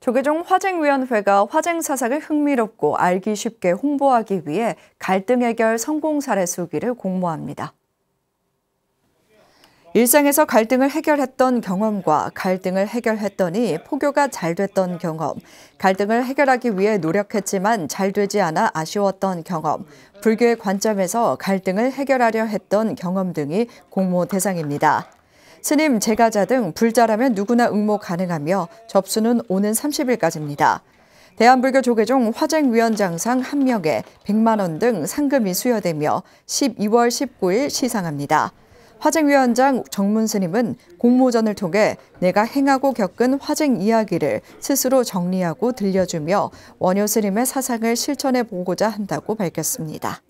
조계종 화쟁위원회가 화쟁 사상을 흥미롭고 알기 쉽게 홍보하기 위해 갈등 해결 성공 사례 수기를 공모합니다. 일상에서 갈등을 해결했던 경험과 갈등을 해결했더니 포교가 잘 됐던 경험, 갈등을 해결하기 위해 노력했지만 잘 되지 않아 아쉬웠던 경험, 불교의 관점에서 갈등을 해결하려 했던 경험 등이 공모 대상입니다. 스님, 제가자 등 불자라면 누구나 응모 가능하며 접수는 오는 30일까지입니다. 대한불교 조계종 화쟁위원장상 1명에 100만 원 등 상금이 수여되며 12월 19일 시상합니다. 화쟁위원장 정문 스님은 공모전을 통해 내가 행하고 겪은 화쟁 이야기를 스스로 정리하고 들려주며 원효 스님의 사상을 실천해 보고자 한다고 밝혔습니다.